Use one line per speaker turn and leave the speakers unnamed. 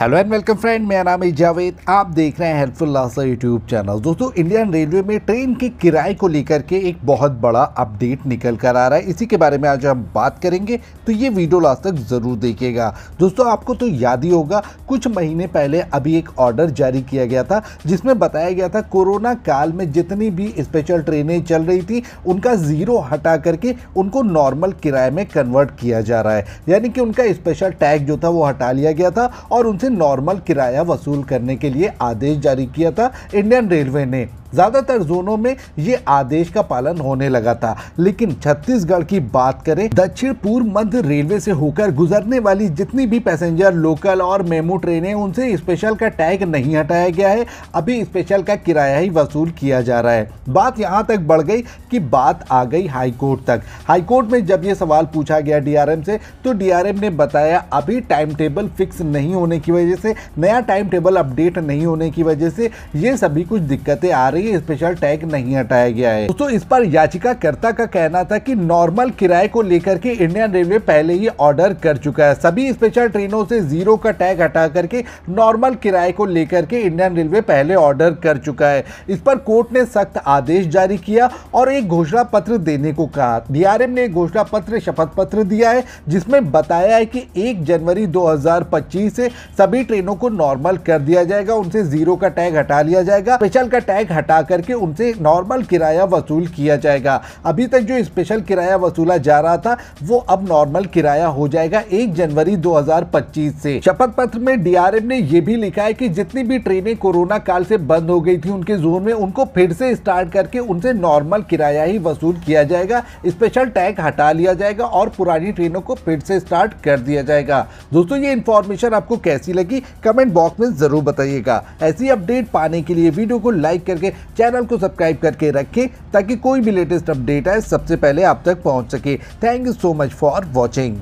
hello and welcome friend मेरा नाम है जावेद आप देख रहे हैं हेल्पफुल लासा यूट्यूब चैनल दोस्तों इंडियन रेलवे में ट्रेन के किराए को लेकर के एक बहुत बड़ा अपडेट निकल कर आ रहा है इसी के बारे में आज हम बात करेंगे तो ये वीडियो लास्ट तक ज़रूर देखिएगा दोस्तों आपको तो याद ही होगा कुछ महीने पहले अभी एक ऑर्डर जारी किया गया था जिसमें बताया गया था कोरोना काल में जितनी भी स्पेशल ट्रेनें चल रही थी उनका ज़ीरो हटा करके उनको नॉर्मल किराए में कन्वर्ट किया जा रहा है यानी कि उनका स्पेशल टैग जो था वो हटा लिया गया था और उनसे से नॉर्मल किराया वसूल करने के लिए आदेश जारी किया था इंडियन रेलवे ने ज्यादातर जोनों में ये आदेश का पालन होने लगा था लेकिन छत्तीसगढ़ की बात करें दक्षिण पूर्व मध्य रेलवे से होकर गुजरने वाली जितनी भी पैसेंजर लोकल और मेमू ट्रेनें उनसे स्पेशल का टैग नहीं हटाया गया है अभी स्पेशल का किराया ही वसूल किया जा रहा है बात यहाँ तक बढ़ गई कि बात आ गई हाईकोर्ट तक हाईकोर्ट में जब ये सवाल पूछा गया डीआरएम से तो डीआरएम ने बताया अभी टाइम टेबल फिक्स नहीं होने की वजह से नया टाइम टेबल अपडेट नहीं होने की वजह से ये सभी कुछ दिक्कतें आ रही रही है स्पेशल टैग नहीं हटाया गया है दोस्तों इस पर याचिकाकर्ता का कहना था कि नॉर्मल किराए को लेकर के इंडियन रेलवे पहले ही ऑर्डर कर चुका है सभी स्पेशल ट्रेनों से जीरो का टैग हटा करके नॉर्मल किराए को लेकर के इंडियन रेलवे पहले ऑर्डर कर चुका है इस पर कोर्ट ने सख्त आदेश जारी किया और एक घोषणा पत्र देने को कहा डीआरएम ने घोषणा पत्र शपथ पत्र दिया है जिसमें बताया है कि 1 जनवरी 2025 से सभी ट्रेनों को नॉर्मल कर दिया जाएगा उनसे जीरो का टैग हटा लिया जाएगा स्पेशल का टैग हटा हटा करके उनसे नॉर्मल किराया वसूल किया जाएगा अभी तक जो स्पेशल किराया वसूला जा रहा था वो अब नॉर्मल किराया हो जाएगा एक जनवरी 2025 से शपथ पत्र में डीआरएम ने यह भी लिखा है कि जितनी भी ट्रेनें कोरोना काल से बंद हो गई थी उनके जोन में उनको फिर से स्टार्ट करके उनसे नॉर्मल किराया ही वसूल किया जाएगा स्पेशल टैग हटा लिया जाएगा और पुरानी ट्रेनों को फिर से स्टार्ट कर दिया जाएगा दोस्तों ये इन्फॉर्मेशन आपको कैसी लगी कमेंट बॉक्स में ज़रूर बताइएगा ऐसी अपडेट पाने के लिए वीडियो को लाइक करके चैनल को सब्सक्राइब करके रखें ताकि कोई भी लेटेस्ट अपडेट आए सबसे पहले आप तक पहुँच सके thank you so much for watching